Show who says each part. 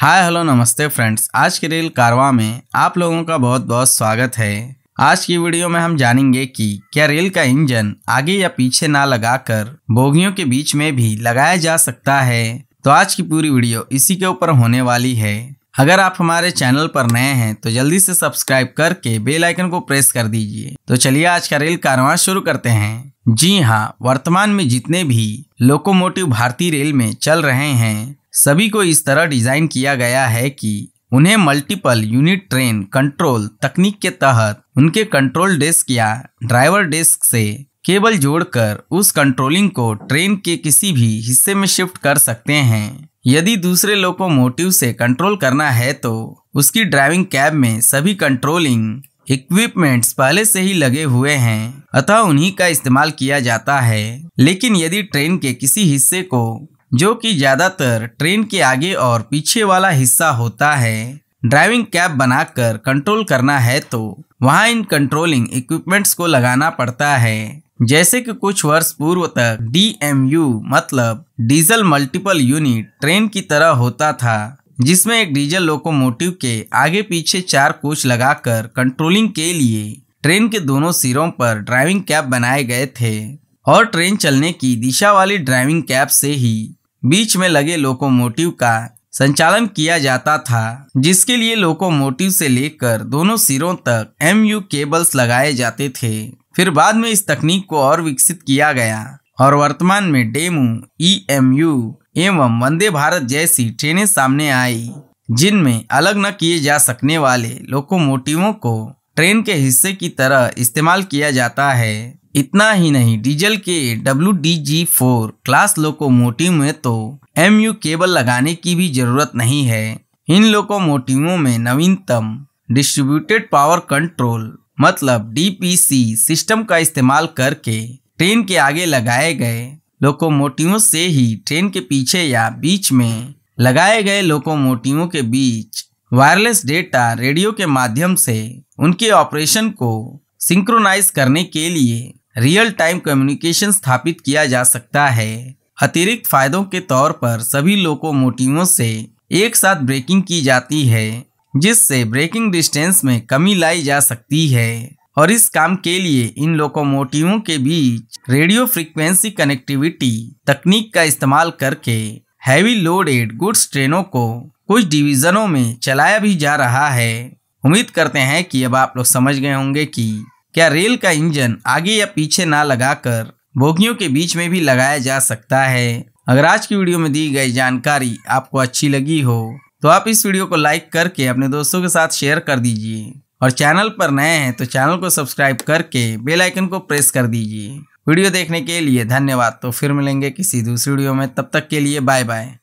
Speaker 1: hi hello नमस्ते friends आज के रील कारवा में आप लोगों का बहुत बहुत स्वागत है आज की वीडियो में हम जानेंगे कि क्या रेल का इंजन आगे या पीछे ना लगाकर बोगियों के बीच में भी लगाया जा सकता है तो आज की पूरी वीडियो इसी के ऊपर होने वाली है अगर आप हमारे चैनल पर नए हैं तो जल्दी से सब्सक्राइब करके बेल आइकन को प्रेस कर दीजिए तो चलिए आज का रेल कारवा शुरू करते हैं जी हाँ वर्तमान में जितने भी लोकोमोटिव भारतीय रेल में चल रहे हैं सभी को इस तरह डिज़ाइन किया गया है कि उन्हें मल्टीपल यूनिट ट्रेन कंट्रोल तकनीक के तहत उनके कंट्रोल डेस्क या ड्राइवर डेस्क से केबल जोड़कर उस कंट्रोलिंग को ट्रेन के किसी भी हिस्से में शिफ्ट कर सकते हैं यदि दूसरे लोको मोटिव से कंट्रोल करना है तो उसकी ड्राइविंग कैब में सभी कंट्रोलिंग इक्विपमेंट्स पहले से ही लगे हुए हैं अतः उन्हीं का इस्तेमाल किया जाता है लेकिन यदि ट्रेन के किसी हिस्से को जो कि ज़्यादातर ट्रेन के आगे और पीछे वाला हिस्सा होता है ड्राइविंग कैब बनाकर कंट्रोल करना है तो वहाँ इन कंट्रोलिंग इक्विपमेंट्स को लगाना पड़ता है जैसे कि कुछ वर्ष पूर्व तक डीएमयू मतलब डीजल मल्टीपल यूनिट ट्रेन की तरह होता था जिसमें एक डीजल लोकोमोटिव के आगे पीछे चार कोच लगाकर कंट्रोलिंग के लिए ट्रेन के दोनों सिरों पर ड्राइविंग कैब बनाए गए थे और ट्रेन चलने की दिशा वाली ड्राइविंग कैब से ही बीच में लगे लोकोमोटिव का संचालन किया जाता था जिसके लिए लोकोमोटिव से लेकर दोनों सिरों तक एमयू केबल्स लगाए जाते थे फिर बाद में इस तकनीक को और विकसित किया गया और वर्तमान में डेमू यू e एवं वंदे भारत जैसी ट्रेनें सामने आई जिनमें अलग न किए जा सकने वाले लोकोमोटिवों को ट्रेन के हिस्से की तरह इस्तेमाल किया जाता है इतना ही नहीं डीजल के W D G four class locomotive में तो एम यू केबल लगाने की भी जरूरत नहीं है इन लोकोमोटिवों में नवीनतम डिस्ट्रीब्यूटेड पावर कंट्रोल मतलब डीपीसी सिस्टम का इस्तेमाल करके ट्रेन के आगे लगाए गए लोकोमोटिवों से ही ट्रेन के पीछे या बीच में लगाए गए लोकोमोटिवों के बीच वायरलेस डेटा रेडियो के माध्यम से उनके ऑपरेशन को सिंक्रोनाइज करने के लिए रियल टाइम कम्युनिकेशन स्थापित किया जा सकता है अतिरिक्त फायदों के तौर पर सभी लोकोमोटिवों से एक साथ ब्रेकिंग की जाती है जिससे ब्रेकिंग डिस्टेंस में कमी लाई जा सकती है और इस काम के लिए इन लोकोमोटिवों के बीच रेडियो फ्रीक्वेंसी कनेक्टिविटी तकनीक का इस्तेमाल करके हैवी लोडेड गुड्स ट्रेनों को कुछ डिवीजनों में चलाया भी जा रहा है उम्मीद करते हैं कि अब आप लोग समझ गए होंगे कि क्या रेल का इंजन आगे या पीछे ना लगाकर बोगियों के बीच में भी लगाया जा सकता है अगर आज की वीडियो में दी गई जानकारी आपको अच्छी लगी हो तो आप इस वीडियो को लाइक करके अपने दोस्तों के साथ शेयर कर दीजिए और चैनल पर नए हैं तो चैनल को सब्सक्राइब करके बेल आइकन को प्रेस कर दीजिए वीडियो देखने के लिए धन्यवाद तो फिर मिलेंगे किसी दूसरी वीडियो में तब तक के लिए बाय बाय